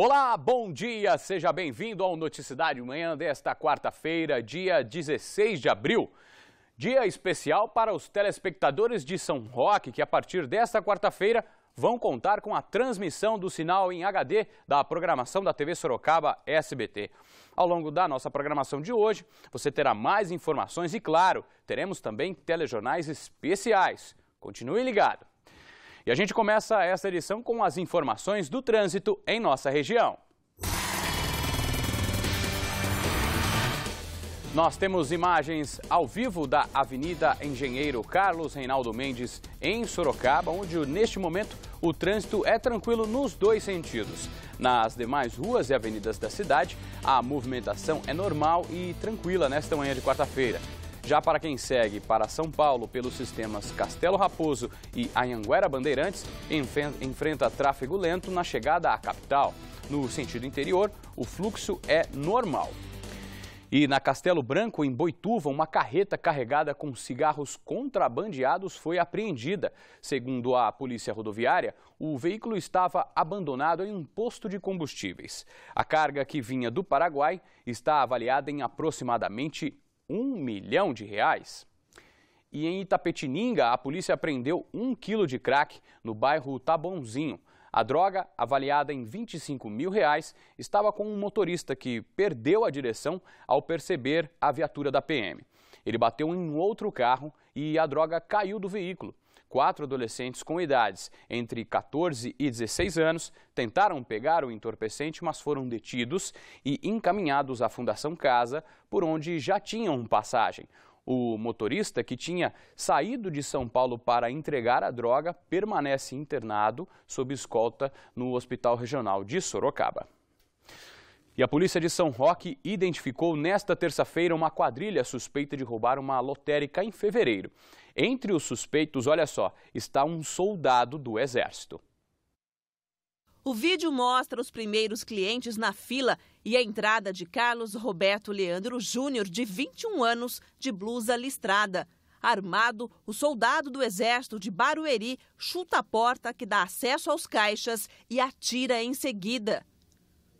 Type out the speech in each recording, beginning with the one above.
Olá, bom dia, seja bem-vindo ao Noticidade Manhã desta quarta-feira, dia 16 de abril. Dia especial para os telespectadores de São Roque, que a partir desta quarta-feira vão contar com a transmissão do sinal em HD da programação da TV Sorocaba SBT. Ao longo da nossa programação de hoje, você terá mais informações e, claro, teremos também telejornais especiais. Continue ligado. E a gente começa essa edição com as informações do trânsito em nossa região. Nós temos imagens ao vivo da Avenida Engenheiro Carlos Reinaldo Mendes, em Sorocaba, onde neste momento o trânsito é tranquilo nos dois sentidos. Nas demais ruas e avenidas da cidade, a movimentação é normal e tranquila nesta manhã de quarta-feira. Já para quem segue para São Paulo pelos sistemas Castelo Raposo e Anhanguera Bandeirantes, enfrenta tráfego lento na chegada à capital. No sentido interior, o fluxo é normal. E na Castelo Branco, em Boituva, uma carreta carregada com cigarros contrabandeados foi apreendida. Segundo a Polícia Rodoviária, o veículo estava abandonado em um posto de combustíveis. A carga que vinha do Paraguai está avaliada em aproximadamente um milhão de reais. E em Itapetininga, a polícia apreendeu um quilo de crack no bairro Tabonzinho. A droga, avaliada em 25 mil reais, estava com um motorista que perdeu a direção ao perceber a viatura da PM. Ele bateu em um outro carro e a droga caiu do veículo. Quatro adolescentes com idades entre 14 e 16 anos tentaram pegar o entorpecente, mas foram detidos e encaminhados à Fundação Casa, por onde já tinham passagem. O motorista, que tinha saído de São Paulo para entregar a droga, permanece internado sob escolta no Hospital Regional de Sorocaba. E a polícia de São Roque identificou nesta terça-feira uma quadrilha suspeita de roubar uma lotérica em fevereiro. Entre os suspeitos, olha só, está um soldado do Exército. O vídeo mostra os primeiros clientes na fila e a entrada de Carlos Roberto Leandro Júnior, de 21 anos, de blusa listrada. Armado, o soldado do Exército de Barueri chuta a porta que dá acesso aos caixas e atira em seguida.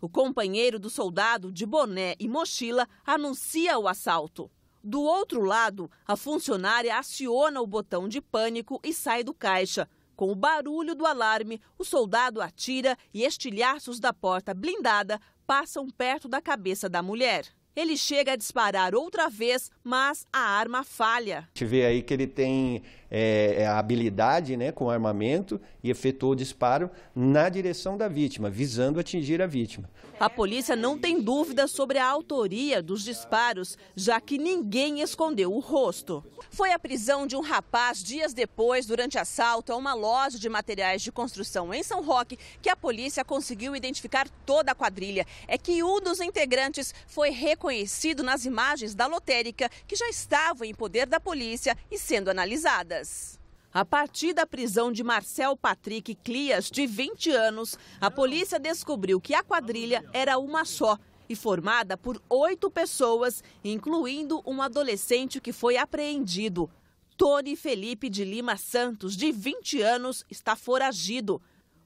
O companheiro do soldado, de boné e mochila, anuncia o assalto. Do outro lado, a funcionária aciona o botão de pânico e sai do caixa. Com o barulho do alarme, o soldado atira e estilhaços da porta blindada passam perto da cabeça da mulher. Ele chega a disparar outra vez, mas a arma falha. A gente vê aí que ele tem é, é habilidade né, com armamento e efetuou o disparo na direção da vítima, visando atingir a vítima. A polícia não tem dúvida sobre a autoria dos disparos, já que ninguém escondeu o rosto. Foi a prisão de um rapaz dias depois, durante assalto a uma loja de materiais de construção em São Roque, que a polícia conseguiu identificar toda a quadrilha. É que um dos integrantes foi reconhecido nas imagens da lotérica, que já estavam em poder da polícia e sendo analisadas. A partir da prisão de Marcel Patrick Clias, de 20 anos, a polícia descobriu que a quadrilha era uma só e formada por oito pessoas, incluindo um adolescente que foi apreendido. Tony Felipe de Lima Santos, de 20 anos, está foragido.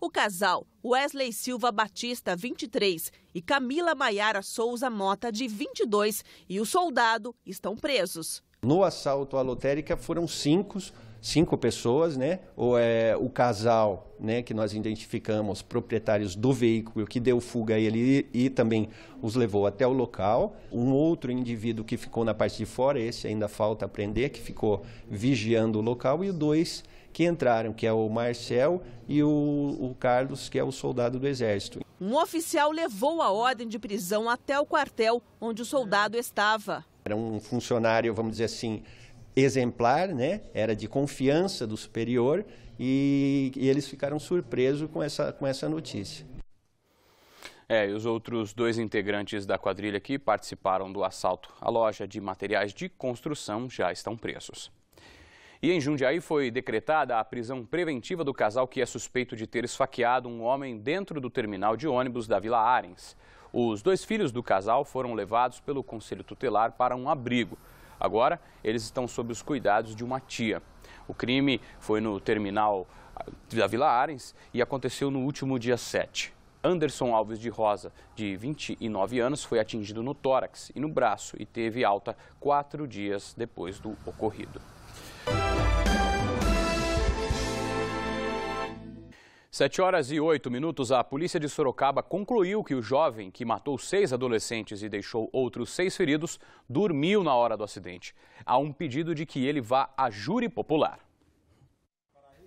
O casal, Wesley Silva Batista, 23, e Camila Maiara Souza Mota, de 22, e o soldado estão presos. No assalto à lotérica foram cinco cinco pessoas, né? Ou é o casal, né, que nós identificamos, proprietários do veículo que deu fuga a ele e, e também os levou até o local. Um outro indivíduo que ficou na parte de fora, esse ainda falta aprender, que ficou vigiando o local e dois que entraram, que é o Marcel e o, o, Carlos, que é o soldado do Exército. Um oficial levou a ordem de prisão até o quartel onde o soldado estava. Era um funcionário, vamos dizer assim, exemplar, né? Era de confiança do superior e, e eles ficaram surpresos com essa, com essa notícia. É, e os outros dois integrantes da quadrilha que participaram do assalto à loja de materiais de construção já estão presos. E em Jundiaí foi decretada a prisão preventiva do casal que é suspeito de ter esfaqueado um homem dentro do terminal de ônibus da Vila Arens. Os dois filhos do casal foram levados pelo conselho tutelar para um abrigo. Agora, eles estão sob os cuidados de uma tia. O crime foi no terminal ah, da Vila Arens e aconteceu no último dia 7. Anderson Alves de Rosa, de 29 anos, foi atingido no tórax e no braço e teve alta quatro dias depois do ocorrido. Sete horas e oito minutos, a polícia de Sorocaba concluiu que o jovem que matou seis adolescentes e deixou outros seis feridos dormiu na hora do acidente. Há um pedido de que ele vá à júri popular.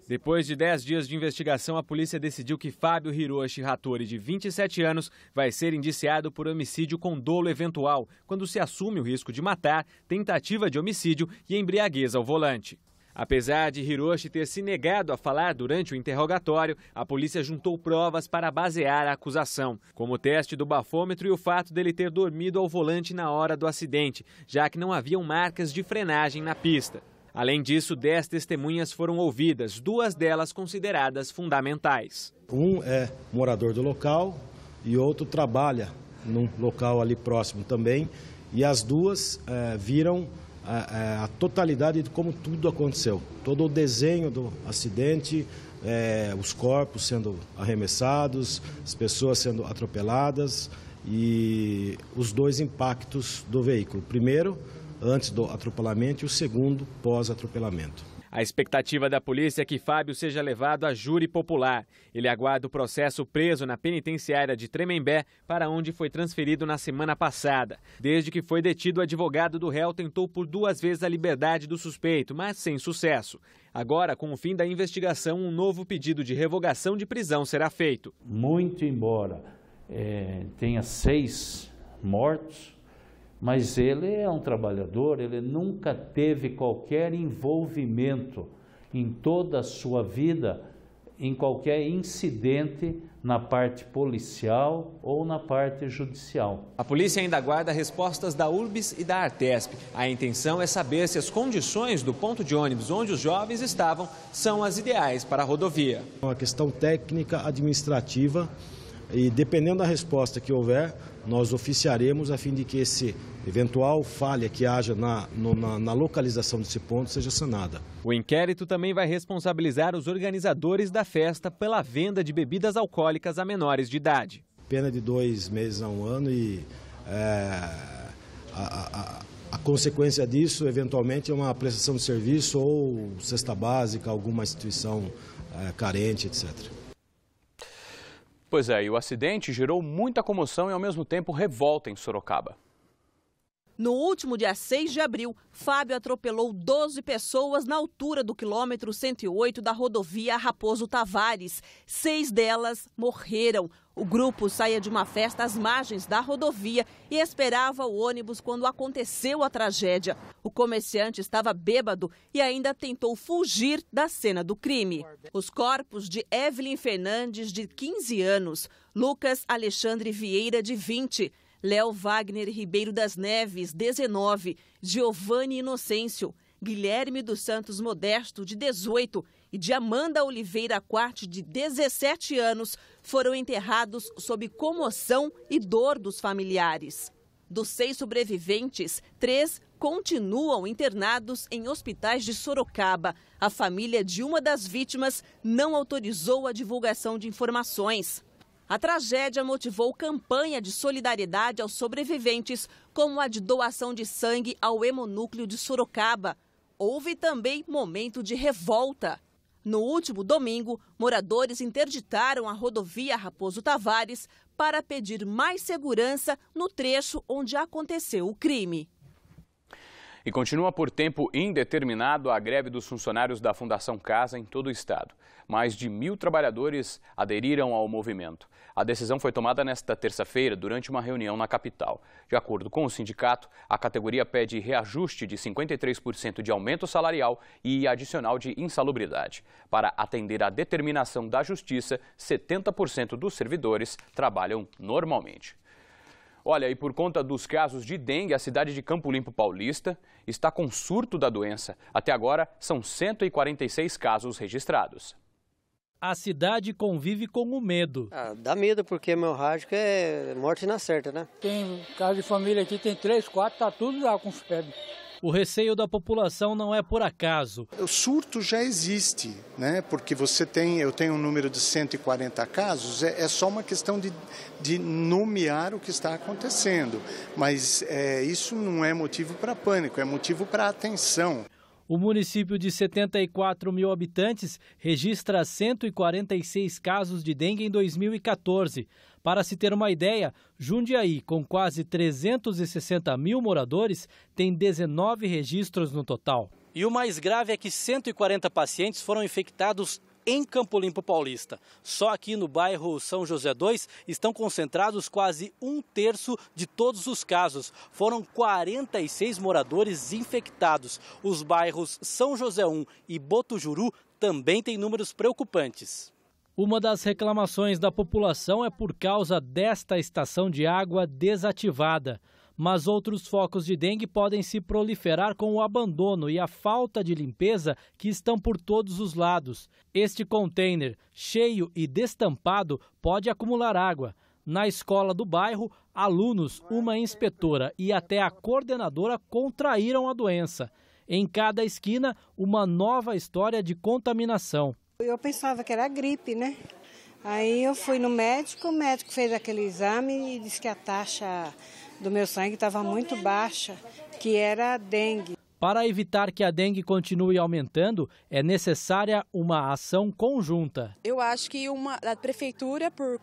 Depois de 10 dias de investigação, a polícia decidiu que Fábio Hiroshi Hattori, de 27 anos, vai ser indiciado por homicídio com dolo eventual, quando se assume o risco de matar, tentativa de homicídio e embriaguez ao volante. Apesar de Hiroshi ter se negado a falar durante o interrogatório, a polícia juntou provas para basear a acusação, como o teste do bafômetro e o fato dele ter dormido ao volante na hora do acidente, já que não haviam marcas de frenagem na pista. Além disso, dez testemunhas foram ouvidas, duas delas consideradas fundamentais. Um é morador do local e outro trabalha num local ali próximo também, e as duas é, viram a, é, a, totalidade de como tudo aconteceu. Todo o desenho do acidente, é, os corpos sendo arremessados, as pessoas sendo atropeladas e os dois impactos do veículo. Primeiro, antes do atropelamento e o segundo pós-atropelamento. A expectativa da polícia é que Fábio seja levado a júri popular. Ele aguarda o processo preso na penitenciária de Tremembé, para onde foi transferido na semana passada. Desde que foi detido, o advogado do réu tentou por duas vezes a liberdade do suspeito, mas sem sucesso. Agora, com o fim da investigação, um novo pedido de revogação de prisão será feito. Muito embora é, tenha seis mortos, mas ele é um trabalhador, ele nunca teve qualquer envolvimento em toda a sua vida em qualquer incidente na parte policial ou na parte judicial. A polícia ainda aguarda respostas da URBS e da Artesp. A intenção é saber se as condições do ponto de ônibus onde os jovens estavam são as ideais para a rodovia. É uma questão técnica, administrativa e dependendo da resposta que houver, nós oficiaremos a fim de que esse eventual falha que haja na, no, na, na, localização desse ponto seja sanada. O inquérito também vai responsabilizar os organizadores da festa pela venda de bebidas alcoólicas a menores de idade. Pena de dois meses a um ano e é, a, a, a consequência disso, eventualmente, é uma prestação de serviço ou cesta básica, alguma instituição é, carente, etc. Pois é, e o acidente gerou muita comoção e ao mesmo tempo revolta em Sorocaba. No último dia 6 de abril, Fábio atropelou 12 pessoas na altura do quilômetro 108 da rodovia Raposo Tavares. Seis delas morreram. O grupo saía de uma festa às margens da rodovia e esperava o ônibus quando aconteceu a tragédia. O comerciante estava bêbado e ainda tentou fugir da cena do crime. Os corpos de Evelyn Fernandes, de 15 anos, Lucas Alexandre Vieira, de 20, Léo Wagner Ribeiro das Neves, 19, Giovanni Inocêncio, Guilherme dos Santos Modesto, de 18, e de Amanda Oliveira Quarte, de 17 anos, foram enterrados sob comoção e dor dos familiares. Dos seis sobreviventes, três continuam internados em hospitais de Sorocaba. A família de uma das vítimas não autorizou a divulgação de informações. A tragédia motivou campanha de solidariedade aos sobreviventes, como a de doação de sangue ao hemonúcleo de Sorocaba. Houve também momento de revolta. No último domingo, moradores interditaram a rodovia Raposo Tavares para pedir mais segurança no trecho onde aconteceu o crime. E continua por tempo indeterminado a greve dos funcionários da Fundação Casa em todo o estado. Mais de mil trabalhadores aderiram ao movimento. A decisão foi tomada nesta terça-feira durante uma reunião na capital. De acordo com o sindicato, a categoria pede reajuste de 53% de aumento salarial e adicional de insalubridade. Para atender à determinação da Justiça, 70% dos servidores trabalham normalmente. Olha, e por conta dos casos de dengue, a cidade de Campo Limpo Paulista está com surto da doença. Até agora, são 146 casos registrados. A cidade convive com o medo. Ah, dá medo, porque rádio é morte na certa, né? Tem casa de família aqui, tem três, quatro, tá tudo lá com febre. O receio da população não é por acaso. O surto já existe, né? Porque você tem, eu tenho um número de 140 casos, é, é só uma questão de, de nomear o que está acontecendo. Mas é, isso não é motivo para pânico, é motivo para atenção. O município de 74 mil habitantes registra 146 casos de dengue em 2014. Para se ter uma ideia, Jundiaí, com quase 360 mil moradores, tem 19 registros no total. E o mais grave é que 140 pacientes foram infectados em Campo Limpo Paulista. Só aqui no bairro São José 2 estão concentrados quase um terço de todos os casos. Foram 46 moradores infectados. Os bairros São José 1 e Botujuru também têm números preocupantes. Uma das reclamações da população é por causa desta estação de água desativada mas outros focos de dengue podem se proliferar com o abandono e a falta de limpeza que estão por todos os lados. Este container, cheio e destampado, pode acumular água. Na escola do bairro, alunos, uma inspetora e até a coordenadora contraíram a doença. Em cada esquina, uma nova história de contaminação. Eu pensava que era gripe, né? Aí eu fui no médico, o médico fez aquele exame e disse que a taxa do meu sangue estava muito baixa, que era dengue. Para evitar que a dengue continue aumentando, é necessária uma ação conjunta. Eu acho que uma, a prefeitura, por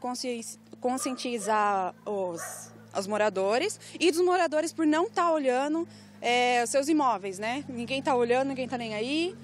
conscientizar os, os moradores e dos moradores por não estar tá olhando é, seus imóveis, né? Ninguém está olhando, ninguém está nem aí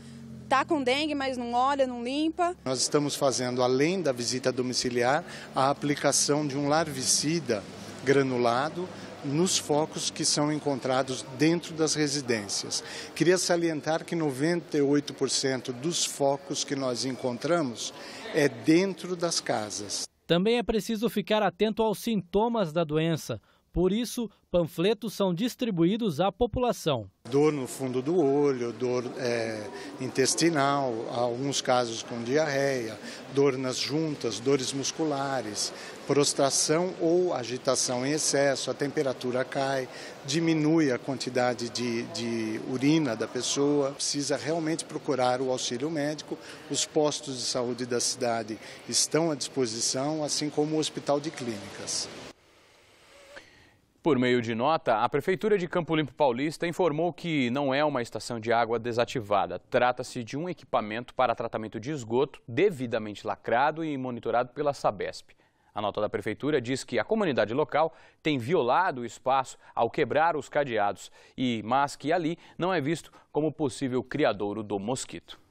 está com dengue, mas não olha, não limpa. Nós estamos fazendo, além da visita domiciliar, a aplicação de um larvicida granulado nos focos que são encontrados dentro das residências. Queria salientar que 98% dos focos que nós encontramos é dentro das casas. Também é preciso ficar atento aos sintomas da doença. Por isso, panfletos são distribuídos à população. Dor no fundo do olho, dor é, intestinal, alguns casos com diarreia, dor nas juntas, dores musculares, prostração ou agitação em excesso, a temperatura cai, diminui a quantidade de, de, urina da pessoa, precisa realmente procurar o auxílio médico. Os postos de saúde da cidade estão à disposição, assim como o hospital de clínicas. Por meio de nota, a Prefeitura de Campo Limpo Paulista informou que não é uma estação de água desativada. Trata-se de um equipamento para tratamento de esgoto devidamente lacrado e monitorado pela Sabesp. A nota da Prefeitura diz que a comunidade local tem violado o espaço ao quebrar os cadeados, e mas que ali não é visto como possível criadouro do mosquito.